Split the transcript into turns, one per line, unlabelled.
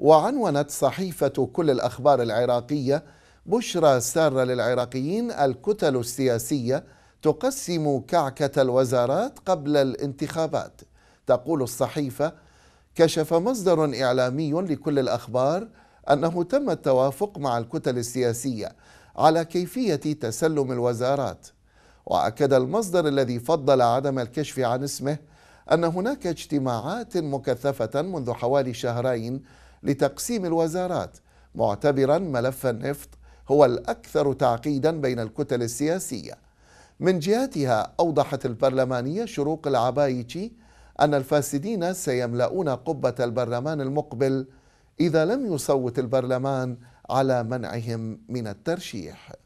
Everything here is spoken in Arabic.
وعنونت صحيفة كل الأخبار العراقية بشرى سارة للعراقيين الكتل السياسية تقسم كعكة الوزارات قبل الانتخابات تقول الصحيفة كشف مصدر إعلامي لكل الأخبار أنه تم التوافق مع الكتل السياسية على كيفية تسلم الوزارات وأكد المصدر الذي فضل عدم الكشف عن اسمه أن هناك اجتماعات مكثفة منذ حوالي شهرين لتقسيم الوزارات معتبرا ملف النفط هو الأكثر تعقيدا بين الكتل السياسية من جهتها أوضحت البرلمانية شروق العبايتي أن الفاسدين سيملؤون قبة البرلمان المقبل إذا لم يصوت البرلمان على منعهم من الترشيح